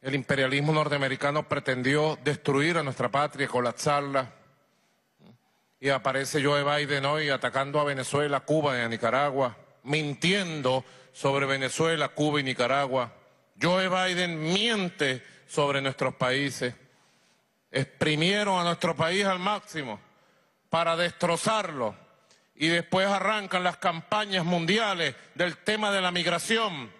El imperialismo norteamericano pretendió destruir a nuestra patria, colapsarla. Y aparece Joe Biden hoy atacando a Venezuela, Cuba y a Nicaragua, mintiendo sobre Venezuela, Cuba y Nicaragua. Joe Biden miente sobre nuestros países. Exprimieron a nuestro país al máximo para destrozarlo y después arrancan las campañas mundiales del tema de la migración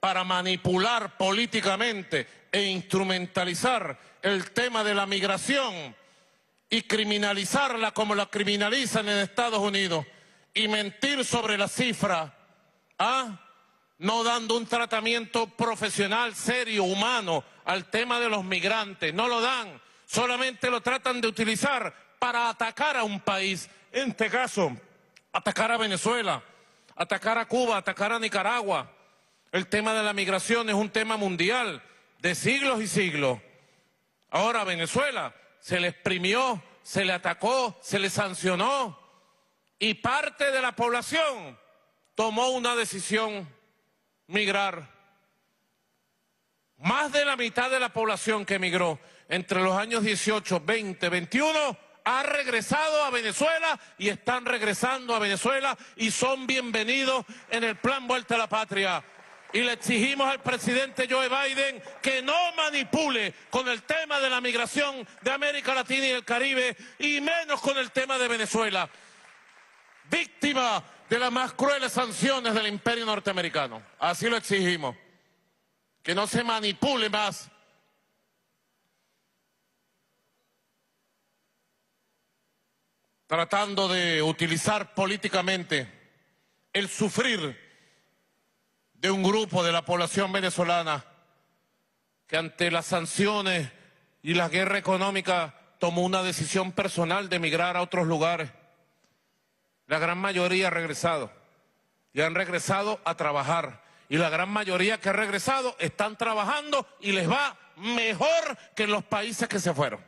para manipular políticamente e instrumentalizar el tema de la migración y criminalizarla como la criminalizan en Estados Unidos y mentir sobre la cifra, ¿ah? no dando un tratamiento profesional, serio, humano al tema de los migrantes, no lo dan, solamente lo tratan de utilizar para atacar a un país, en este caso, atacar a Venezuela, atacar a Cuba, atacar a Nicaragua, el tema de la migración es un tema mundial de siglos y siglos. Ahora Venezuela se le exprimió, se le atacó, se le sancionó y parte de la población tomó una decisión migrar. Más de la mitad de la población que emigró entre los años 18, 20, 21 ha regresado a Venezuela y están regresando a Venezuela y son bienvenidos en el plan Vuelta a la Patria y le exigimos al presidente Joe Biden que no manipule con el tema de la migración de América Latina y el Caribe y menos con el tema de Venezuela, víctima de las más crueles sanciones del imperio norteamericano. Así lo exigimos, que no se manipule más. tratando de utilizar políticamente el sufrir de un grupo de la población venezolana que ante las sanciones y la guerra económica tomó una decisión personal de emigrar a otros lugares. La gran mayoría ha regresado y han regresado a trabajar. Y la gran mayoría que ha regresado están trabajando y les va mejor que en los países que se fueron.